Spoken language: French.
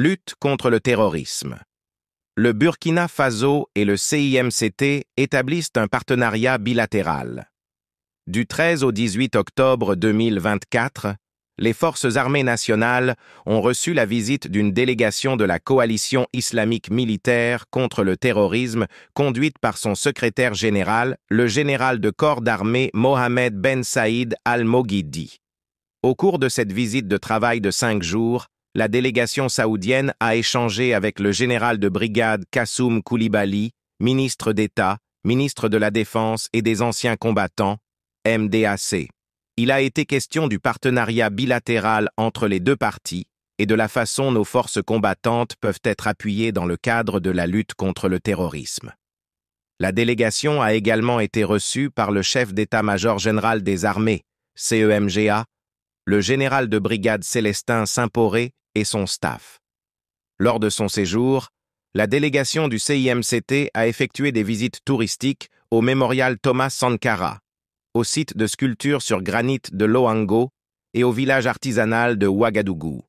Lutte contre le terrorisme. Le Burkina Faso et le CIMCT établissent un partenariat bilatéral. Du 13 au 18 octobre 2024, les forces armées nationales ont reçu la visite d'une délégation de la coalition islamique militaire contre le terrorisme conduite par son secrétaire général, le général de corps d'armée Mohamed Ben Saïd al-Moghidi. Au cours de cette visite de travail de cinq jours, la délégation saoudienne a échangé avec le général de brigade Kassoum Koulibaly, ministre d'État, ministre de la Défense et des anciens combattants, MDAC. Il a été question du partenariat bilatéral entre les deux parties et de la façon nos forces combattantes peuvent être appuyées dans le cadre de la lutte contre le terrorisme. La délégation a également été reçue par le chef d'état-major général des armées, CEMGA, le général de brigade Célestin Saint-Poré et son staff. Lors de son séjour, la délégation du CIMCT a effectué des visites touristiques au mémorial Thomas Sankara, au site de sculpture sur granit de Loango et au village artisanal de Ouagadougou.